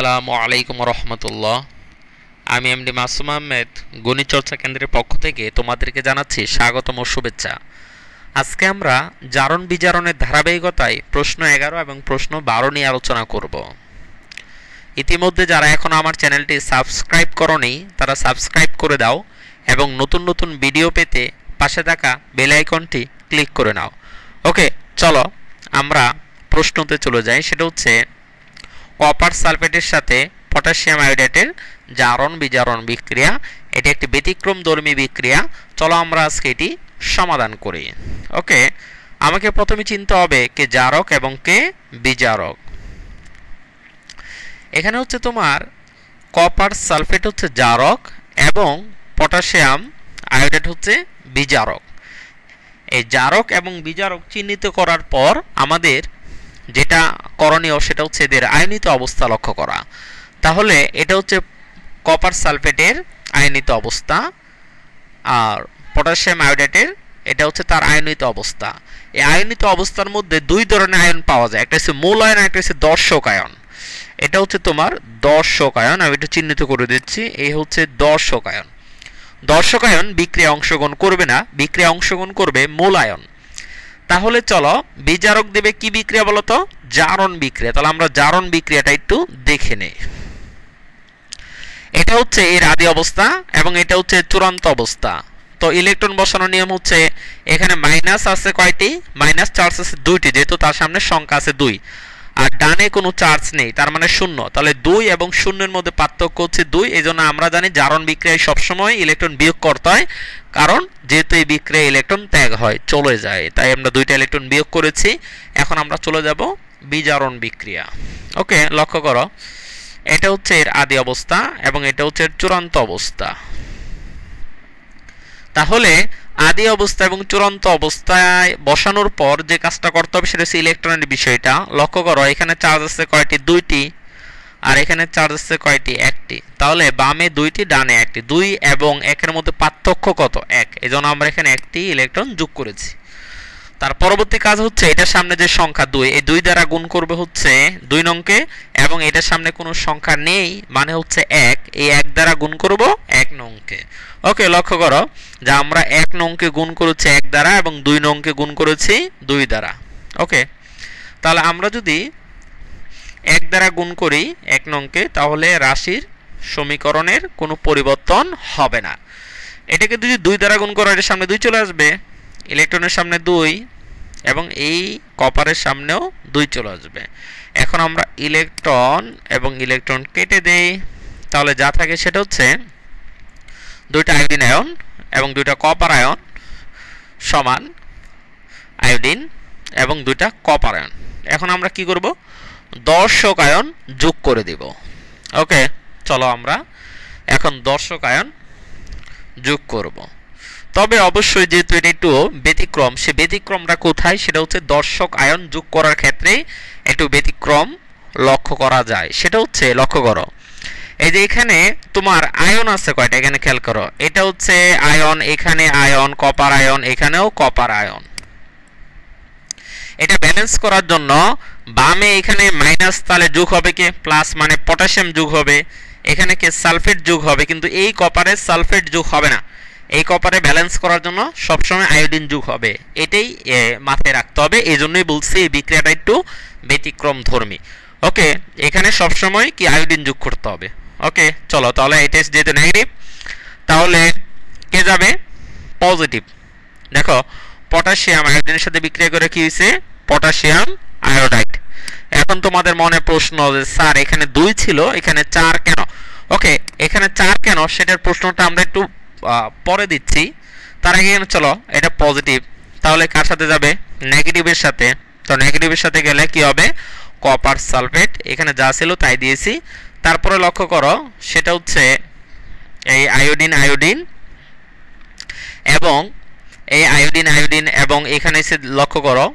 আসসালামু আলাইকুম রহমতুল্লাহ আমি এমডি মাসুম আহমেদ গণিত চর্চা কেন্দ্রের পক্ষ থেকে তোমাদেরকে জানাচ্ছি স্বাগতম ও শুভেচ্ছা আজকে আমরা জারণ বিজারণের ধারাবাহিকতায় প্রশ্ন এগারো এবং প্রশ্ন বারো নিয়ে আলোচনা করব ইতিমধ্যে যারা এখন আমার চ্যানেলটি সাবস্ক্রাইব করনি তারা সাবস্ক্রাইব করে দাও এবং নতুন নতুন ভিডিও পেতে পাশে থাকা বেল আইকনটি ক্লিক করে নাও ওকে চলো আমরা প্রশ্নতে চলে যাই সেটা হচ্ছে কপার সালফেটের সাথে পটাশিয়াম আয়োডেটের জারণ বিজারণ বিক্রিয়া এটি একটি ব্যতিক্রম ধর্মী বিক্রিয়া চলো আমরা আজকে এটি সমাধান করি ওকে আমাকে প্রথমে চিনতে হবে কে জারক এবং কে বিজারক এখানে হচ্ছে তোমার কপার সালফেট হচ্ছে জারক এবং পটাশিয়াম আয়োডেট হচ্ছে বিজারক এই জারক এবং বিজারক চিহ্নিত করার পর আমাদের যেটা করণীয় সেটা হচ্ছে এদের আয়নিত অবস্থা লক্ষ্য করা তাহলে এটা হচ্ছে কপার সালফেটের আয়নিত অবস্থা আর পটাশিয়াম আয়োডেটের এটা হচ্ছে তার আয়নিত অবস্থা এই আয়নিত অবস্থার মধ্যে দুই ধরনের আয়ন পাওয়া যায় একটা হচ্ছে মূল আয়ন একটা হচ্ছে দর্শক আয়ন এটা হচ্ছে তোমার দর্শক আয়ন আমি এটা চিহ্নিত করে দিচ্ছি এই হচ্ছে দর্শক আয়ন দর্শক আয়ন বিক্রিয়া অংশগ্রহণ করবে না বিক্রিয়া অংশগ্রহণ করবে মূল আয়ন তাহলে চলো বিচারক দেবে কি বিক্রিয়া বলতো জারণ বিক্রিয়া তাহলে আমরা জারণ বিক্রিয়াটা একটু দেখে নেই এটা হচ্ছে এর আদি অবস্থা এবং এটা হচ্ছে চূড়ান্ত অবস্থা তো ইলেকট্রন বসানোর নিয়ম হচ্ছে এখানে মাইনাস আছে কয়টি মাইনাস চার্জ আছে দুইটি যেহেতু তার সামনে সংখ্যা আছে দুই আর ডানে কোনো চার্জ নেই তার মানে শূন্য তাহলে দুই এবং শূন্যের মধ্যে পার্থক্য হচ্ছে দুই এই জন্য আমরা জানি জারণ বিক্রিয়ায় সবসময় ইলেকট্রন বিয়োগ করতে হয় কারণ যেহেতু এই বিক্রিয়ায় ইলেকট্রন ত্যাগ হয় চলে যায় তাই আমরা দুইটা ইলেকট্রন বিয়োগ করেছি এখন আমরা চলে যাব বিজারণ বিক্রিয়া ওকে লক্ষ্য করো এটা হচ্ছে এর আদি অবস্থা এবং এটা হচ্ছে এর চূড়ান্ত অবস্থা তাহলে আদি অবস্থা এবং চূড়ান্ত অবস্থায় বসানোর পর যে কাজটা করতে হবে সেটা হচ্ছে ইলেকট্রনের বিষয়টা লক্ষ্য করো এখানে চার্জ আছে কয়টি দুইটি আর এখানে চার্জ আছে কয়টি একটি তাহলে বামে দুইটি ডানে একটি দুই এবং একের মধ্যে পার্থক্য কত এক এজন্য আমরা এখানে একটি ইলেকট্রন যোগ করেছি তার পরবর্তী কাজ হচ্ছে এটার সামনে যে সংখ্যা দুই এই দুই দ্বারা গুণ করবে হচ্ছে দুই নংকে এবং এটার সামনে কোনো সংখ্যা নেই মানে হচ্ছে এক এই এক দ্বারা গুণ করব এক নংকে ওকে লক্ষ্য করো যে আমরা এক নংকে গুণ করেছি এক দ্বারা এবং দুই নংকে গুণ করেছি দুই দ্বারা ওকে তাহলে আমরা যদি এক দ্বারা গুণ করি এক নংকে তাহলে রাশির সমীকরণের কোনো পরিবর্তন হবে না এটাকে যদি দুই দ্বারা গুণ করো এটার সামনে দুই চলে আসবে ইলেকট্রনের সামনে দুই এবং এই কপারের সামনেও দুই চলে আসবে এখন আমরা ইলেকট্রন এবং ইলেকট্রন কেটে দেই তাহলে যা থাকে সেটা হচ্ছে দুইটা আয়োডিন আয়ন এবং দুইটা কপার আয়ন সমান আয়োডিন এবং দুইটা কপার আয়ন এখন আমরা কি করব দর্শক আয়ন যোগ করে দিব ওকে চলো আমরা এখন দর্শক আয়ন যোগ করবো তবে অবশ্যই যেহেতু এটা একটু ব্যতিক্রম সে ব্যতিক্রমটা কোথায় সেটা হচ্ছে দর্শক আয়ন যোগ করার ক্ষেত্রে একটু ব্যতিক্রম লক্ষ্য করা যায় সেটা হচ্ছে লক্ষ্য করো এই যে এখানে তোমার আয়ন আছে কয়টা এখানে খেয়াল করো এটা হচ্ছে আয়ন এখানে আয়ন কপার আয়ন এখানেও কপার আয়ন এটা ব্যালেন্স করার জন্য বামে এখানে মাইনাস তাহলে যোগ হবে কি প্লাস মানে পটাশিয়াম যোগ হবে এখানে কে সালফেট যোগ হবে কিন্তু এই কপারে সালফেট যোগ হবে না এই কপারে ব্যালেন্স করার জন্য সবসময় আয়োডিন যুগ হবে এটাই মাথায় রাখতে হবে এই জন্যই বলছি এই বিক্রিয়াটা একটু ব্যতিক্রম ধর্মী ওকে এখানে সবসময় কি আয়োডিন যুগ করতে হবে ওকে চলো তাহলে এই টেস্ট যেহেতু নেগেটিভ তাহলে কে যাবে পজিটিভ দেখো পটাশিয়াম আয়োডিনের সাথে বিক্রিয়া করে কি হয়েছে পটাশিয়াম আয়োডাইড এখন তোমাদের মনে প্রশ্ন যে স্যার এখানে দুই ছিল এখানে চার কেন ওকে এখানে চার কেন সেটার প্রশ্নটা আমরা একটু পরে দিচ্ছি তার আগে কেন চলো এটা পজিটিভ তাহলে কার সাথে যাবে নেগেটিভের সাথে তো নেগেটিভের সাথে গেলে কি হবে কপার সালফেট এখানে যা ছিল তাই দিয়েছি তারপরে লক্ষ্য করো সেটা হচ্ছে এই আয়োডিন আয়োডিন এবং এই আয়োডিন আয়োডিন এবং এখানে এসে লক্ষ্য করো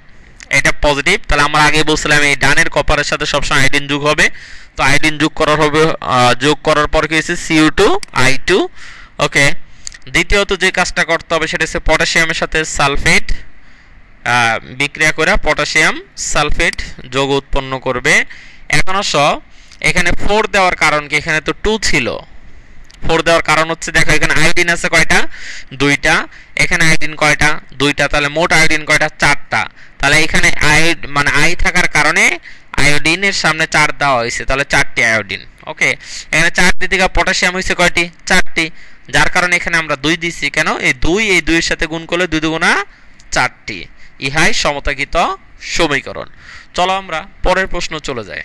এটা পজিটিভ তাহলে আমরা আগে বলছিলাম এই ডানের কপারের সাথে সবসময় আয়োডিন যোগ হবে তো আয়োডিন যোগ করার হবে যোগ করার পর কি হয়েছে Cu two I two okay দ্বিতীয়ত যে কাজটা করতে হবে সেটা হচ্ছে পটাশিয়ামের সাথে সালফেট বিক্রিয়া করে পটাশিয়াম সালফেট যোগ উৎপন্ন করবে এখন অবশ্য এখানে ফোর দেওয়ার কারণ কি এখানে তো টু ছিল ফোর দেওয়ার কারণ হচ্ছে দেখো এখানে আয়োডিন আছে কয়টা দুইটা এখানে আয়োডিন কয়টা দুইটা তাহলে মোট আয়োডিন কয়টা চারটা তাহলে এখানে আয়োড মানে আই থাকার কারণে আয়োডিনের সামনে চার দেওয়া হয়েছে তাহলে চারটি আয়োডিন ওকে এখানে চারটি থেকে পটাশিয়াম হয়েছে কয়টি চারটি যার কারণে এখানে আমরা দুই দিচ্ছি কেন এই দুই এই দুইয়ের সাথে গুণ করলে দুই দুগুণা চারটি ইহাই সমতাকৃত সমীকরণ চলো আমরা পরের প্রশ্ন চলে যাই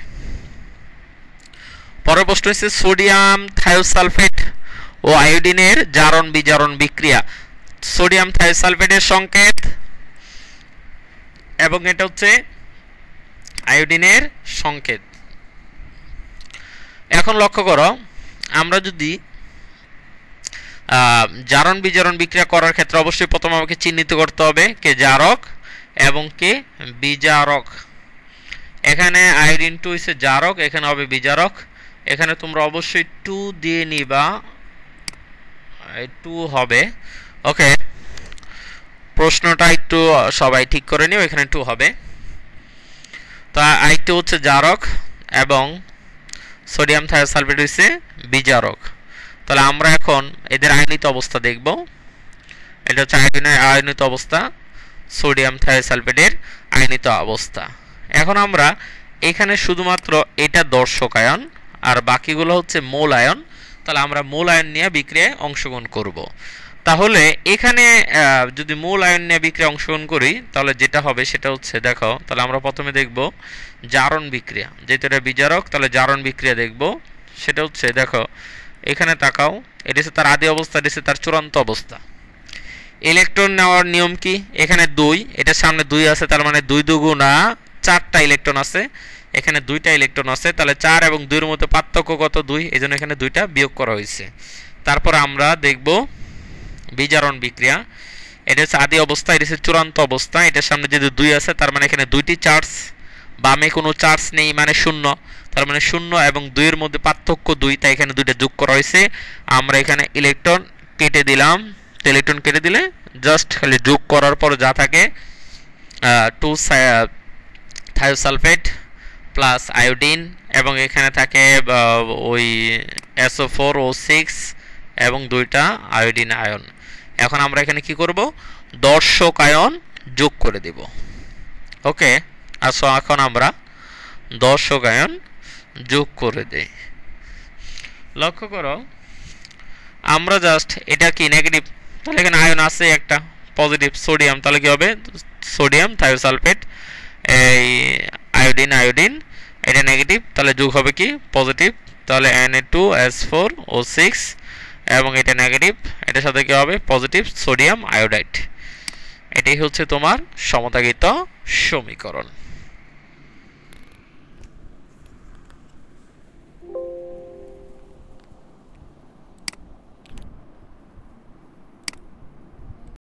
পরের প্রশ্ন হচ্ছে সোডিয়াম থায়োসালফেট ও আয়োডিনের জারণ বিজারণ বিক্রিয়া সোডিয়াম থায়োসালফেটের সংকেত এবং এটা হচ্ছে আয়োডিনের সংকেত এখন লক্ষ্য করো আমরা যদি জারণ বিজারণ বিক্রিয়া করার ক্ষেত্রে অবশ্যই প্রথম আমাকে চিহ্নিত করতে হবে কে জারক এবং কে বিজারক এখানে আয়োডিন টু হচ্ছে জারক এখানে হবে বিজারক এখানে তোমরা অবশ্যই টু দিয়ে নিবা টু হবে ওকে প্রশ্নটা একটু সবাই ঠিক করে নিও এখানে টু হবে তো আইটু হচ্ছে জারক এবং সোডিয়াম থায়োসালফেট হচ্ছে বিজারক তাহলে আমরা এখন এদের আয়নিত অবস্থা দেখব এটা হচ্ছে আয়নের আয়নিত অবস্থা সোডিয়াম থায়োসালফেটের আয়নিত অবস্থা এখন আমরা এখানে শুধুমাত্র এটা দর্শক আয়ন আর বাকিগুলো হচ্ছে মোল আয়ন তাহলে আমরা মোল আয়ন নিয়ে বিক্রিয়ায় অংশগ্রহণ করব। তাহলে এখানে যদি মূল আয়ন নিয়ে বিক্রিয়া অংশগ্রহণ করি তাহলে যেটা হবে সেটা হচ্ছে দেখো তাহলে আমরা প্রথমে দেখব জারণ বিক্রিয়া যেহেতু এটা বিজারক তাহলে জারণ বিক্রিয়া দেখব সেটা হচ্ছে দেখো এখানে তাকাও এটি হচ্ছে তার আদি অবস্থা এটি হচ্ছে তার চূড়ান্ত অবস্থা ইলেকট্রন নেওয়ার নিয়ম কি এখানে দুই এটার সামনে দুই আছে তার মানে দুই দুগুণা চারটা ইলেকট্রন আছে এখানে দুইটা ইলেকট্রন আছে তাহলে চার এবং দুইয়ের মধ্যে পার্থক্য কত দুই এই জন্য এখানে দুইটা বিয়োগ করা হয়েছে তারপর আমরা দেখব বিজারণ বিক্রিয়া এটা হচ্ছে আদি অবস্থা এটা হচ্ছে চূড়ান্ত অবস্থা এটার সামনে যদি দুই আছে তার মানে এখানে দুইটি চার্জ বামে কোনো চার্জ নেই মানে শূন্য তার মানে শূন্য এবং দুইয়ের মধ্যে পার্থক্য দুই তাই এখানে দুইটা যোগ করা হয়েছে আমরা এখানে ইলেকট্রন কেটে দিলাম ইলেকট্রন কেটে দিলে জাস্ট খালি যোগ করার পর যা থাকে টু থায়োসালফেট প্লাস আয়োডিন এবং এখানে থাকে ওই এসও ফোর ও সিক্স এবং দুইটা আয়োডিন আয়ন এখন আমরা এখানে কি করব দর্শক আয়ন যোগ করে দেব ওকে আসো এখন আমরা দর্শক আয়ন যোগ করে দেই লক্ষ্য করো আমরা জাস্ট এটা কি নেগেটিভ তাহলে এখানে আয়ন আছে একটা পজিটিভ সোডিয়াম তাহলে কি হবে সোডিয়াম থায়োসালফেট এই আয়োডিন আয়োডিন এটা নেগেটিভ তাহলে যোগ হবে কি পজিটিভ তাহলে N A two S four O six এবং এটা নেগেটিভ এটার সাথে কি হবে পজিটিভ সোডিয়াম আয়োডাইড এটাই হচ্ছে তোমার সমতাগিত সমীকরণ